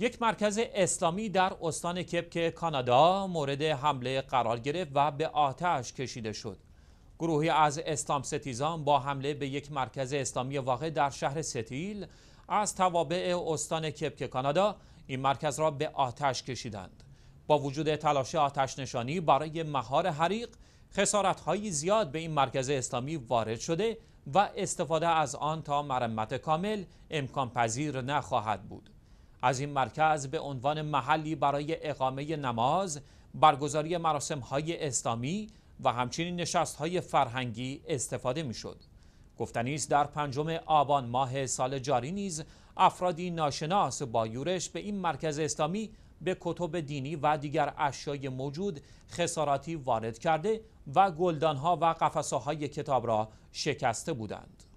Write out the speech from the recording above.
یک مرکز اسلامی در استان کپک کانادا مورد حمله قرار گرفت و به آتش کشیده شد. گروهی از اسلام ستیزان با حمله به یک مرکز اسلامی واقع در شهر ستیل از توابع استان کپک کانادا این مرکز را به آتش کشیدند. با وجود تلاش آتش نشانی برای مهار حریق خسارتهایی زیاد به این مرکز اسلامی وارد شده و استفاده از آن تا مرمت کامل امکان پذیر نخواهد بود. از این مرکز به عنوان محلی برای اقامه نماز، برگزاری مراسم های اسلامی و همچنین نشست های فرهنگی استفاده می شد. گفتنی است در پنجم آبان ماه سال جاری نیز افرادی ناشناس با یورش به این مرکز اسلامی به کتب دینی و دیگر اشیای موجود خساراتی وارد کرده و گلدانها و های کتاب را شکسته بودند.